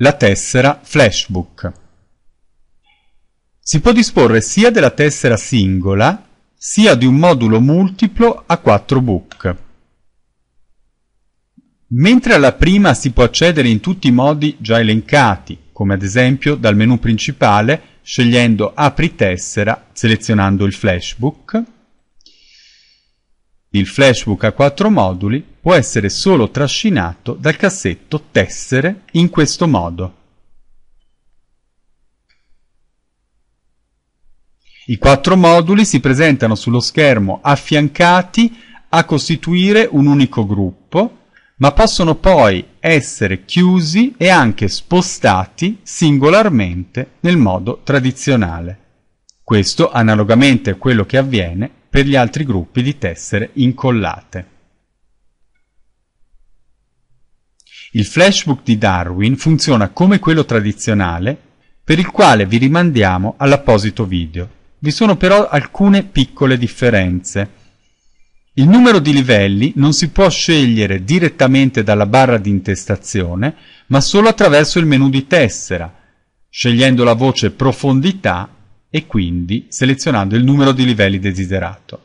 La tessera Flashbook. Si può disporre sia della tessera singola, sia di un modulo multiplo a 4 book. Mentre alla prima si può accedere in tutti i modi già elencati, come ad esempio dal menu principale scegliendo Apri tessera selezionando il flashbook, il flashbook a quattro moduli può essere solo trascinato dal cassetto tessere in questo modo. I quattro moduli si presentano sullo schermo affiancati a costituire un unico gruppo, ma possono poi essere chiusi e anche spostati singolarmente nel modo tradizionale. Questo analogamente a quello che avviene per gli altri gruppi di tessere incollate. Il flashbook di Darwin funziona come quello tradizionale, per il quale vi rimandiamo all'apposito video. Vi sono però alcune piccole differenze. Il numero di livelli non si può scegliere direttamente dalla barra di intestazione, ma solo attraverso il menu di tessera, scegliendo la voce Profondità e quindi selezionando il numero di livelli desiderato.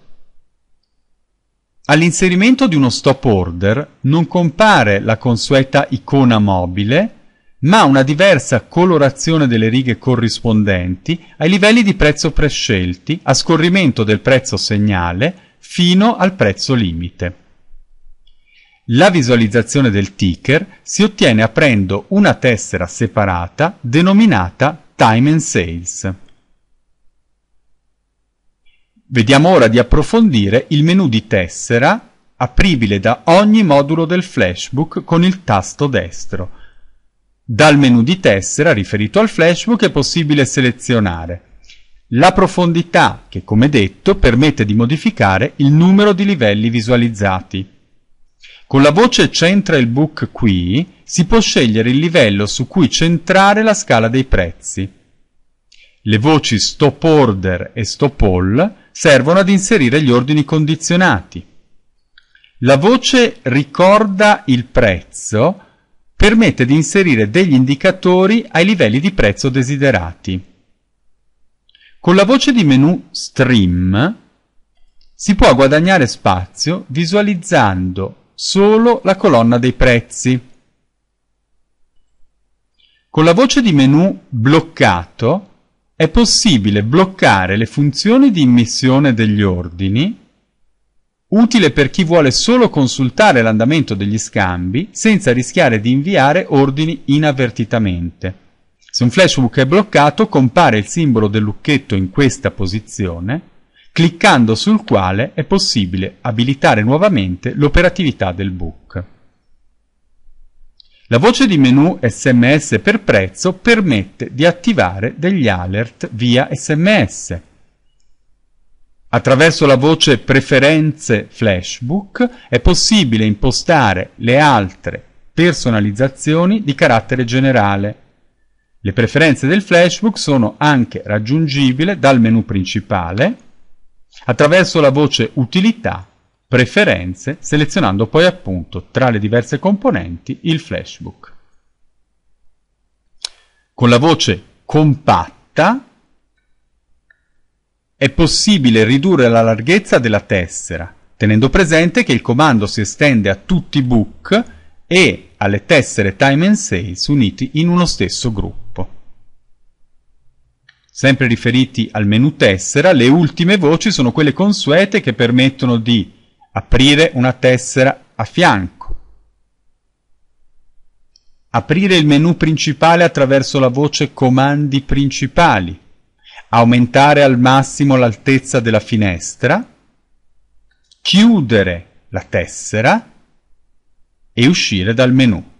All'inserimento di uno stop order non compare la consueta icona mobile, ma una diversa colorazione delle righe corrispondenti ai livelli di prezzo prescelti a scorrimento del prezzo segnale fino al prezzo limite. La visualizzazione del ticker si ottiene aprendo una tessera separata denominata Time and Sales. Vediamo ora di approfondire il menu di tessera apribile da ogni modulo del flashbook con il tasto destro. Dal menu di tessera riferito al flashbook è possibile selezionare la profondità che, come detto, permette di modificare il numero di livelli visualizzati. Con la voce Centra il book qui si può scegliere il livello su cui centrare la scala dei prezzi. Le voci stop order e stop all servono ad inserire gli ordini condizionati. La voce ricorda il prezzo permette di inserire degli indicatori ai livelli di prezzo desiderati. Con la voce di menu Stream si può guadagnare spazio visualizzando solo la colonna dei prezzi. Con la voce di menu Bloccato è possibile bloccare le funzioni di immissione degli ordini, utile per chi vuole solo consultare l'andamento degli scambi senza rischiare di inviare ordini inavvertitamente. Se un flashbook è bloccato, compare il simbolo del lucchetto in questa posizione, cliccando sul quale è possibile abilitare nuovamente l'operatività del book. La voce di menu SMS per prezzo permette di attivare degli alert via SMS. Attraverso la voce Preferenze Flashbook è possibile impostare le altre personalizzazioni di carattere generale. Le preferenze del Flashbook sono anche raggiungibili dal menu principale attraverso la voce Utilità Preferenze, selezionando poi appunto tra le diverse componenti il flashbook. Con la voce compatta è possibile ridurre la larghezza della tessera, tenendo presente che il comando si estende a tutti i book e alle tessere time and sales uniti in uno stesso gruppo. Sempre riferiti al menu tessera, le ultime voci sono quelle consuete che permettono di aprire una tessera a fianco, aprire il menu principale attraverso la voce comandi principali, aumentare al massimo l'altezza della finestra, chiudere la tessera e uscire dal menu.